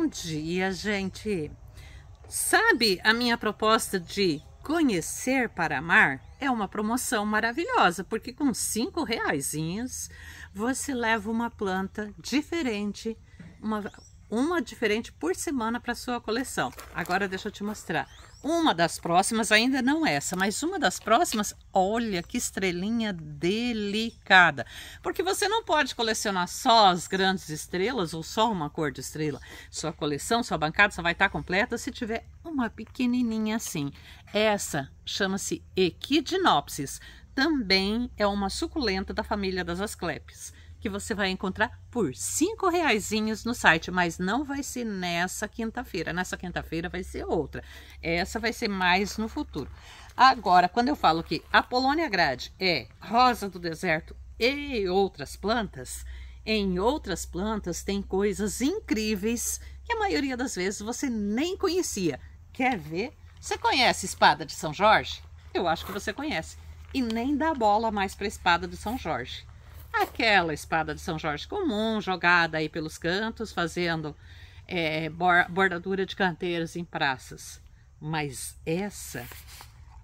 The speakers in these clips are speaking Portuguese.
Bom dia, gente! Sabe a minha proposta de conhecer para amar? É uma promoção maravilhosa, porque com cinco reaisinhos você leva uma planta diferente, uma uma diferente por semana para sua coleção. Agora deixa eu te mostrar. Uma das próximas, ainda não essa, mas uma das próximas, olha que estrelinha delicada. Porque você não pode colecionar só as grandes estrelas ou só uma cor de estrela. Sua coleção, sua bancada só vai estar completa se tiver uma pequenininha assim. Essa chama-se Equidinopsis. Também é uma suculenta da família das Asclepias que você vai encontrar por cinco reaisinhos no site, mas não vai ser nessa quinta-feira. Nessa quinta-feira vai ser outra. Essa vai ser mais no futuro. Agora, quando eu falo que a Polônia grade é rosa do deserto e outras plantas, em outras plantas tem coisas incríveis que a maioria das vezes você nem conhecia. Quer ver? Você conhece espada de São Jorge? Eu acho que você conhece. E nem dá bola mais para espada de São Jorge aquela espada de São Jorge comum, jogada aí pelos cantos, fazendo é, bordadura de canteiros em praças. Mas essa,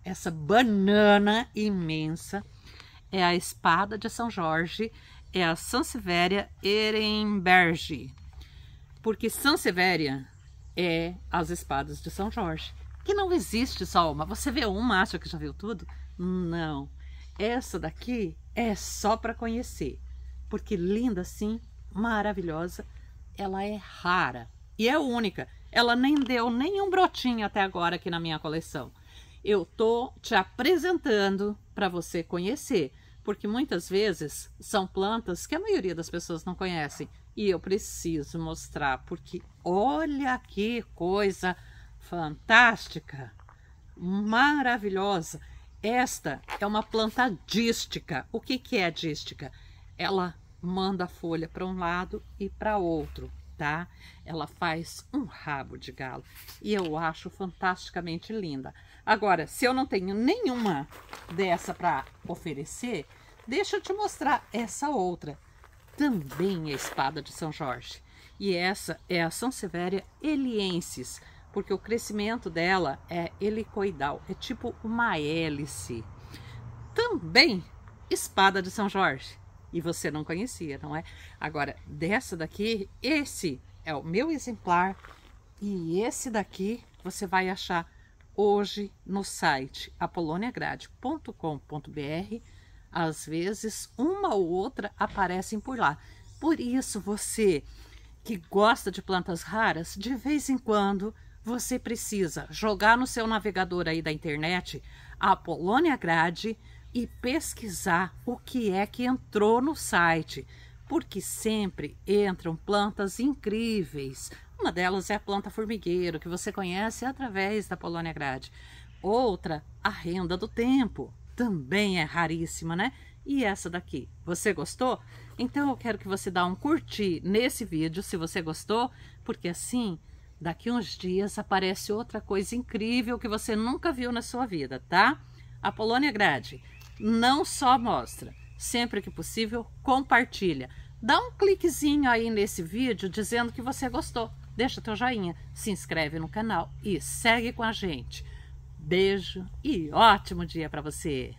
essa banana imensa, é a espada de São Jorge, é a Sansevieria Ehrenberg. Porque Sansevieria é as espadas de São Jorge. Que não existe só uma. Você vê uma, acha que já viu tudo? Não. Essa daqui é só para conhecer, porque linda assim, maravilhosa, ela é rara e é única. Ela nem deu nenhum brotinho até agora aqui na minha coleção. Eu tô te apresentando para você conhecer, porque muitas vezes são plantas que a maioria das pessoas não conhecem e eu preciso mostrar, porque olha que coisa fantástica, maravilhosa. Esta é uma planta dística. O que, que é dística? Ela manda a folha para um lado e para outro, tá? Ela faz um rabo de galo e eu acho fantasticamente linda. Agora, se eu não tenho nenhuma dessa para oferecer, deixa eu te mostrar essa outra. Também é espada de São Jorge. E essa é a São Severia Eliensis porque o crescimento dela é helicoidal, é tipo uma hélice. Também espada de São Jorge. E você não conhecia, não é? Agora, dessa daqui, esse é o meu exemplar e esse daqui você vai achar hoje no site apoloniagrade.com.br. Às vezes, uma ou outra aparecem por lá. Por isso, você que gosta de plantas raras, de vez em quando você precisa jogar no seu navegador aí da internet a Polônia Grade e pesquisar o que é que entrou no site, porque sempre entram plantas incríveis. Uma delas é a planta formigueiro, que você conhece através da Polônia Grade. Outra, a renda do tempo, também é raríssima, né? E essa daqui, você gostou? Então eu quero que você dá um curtir nesse vídeo se você gostou, porque assim Daqui uns dias aparece outra coisa incrível que você nunca viu na sua vida, tá? A Polônia Grade não só mostra, sempre que possível, compartilha. Dá um cliquezinho aí nesse vídeo dizendo que você gostou. Deixa teu joinha, se inscreve no canal e segue com a gente. Beijo e ótimo dia para você!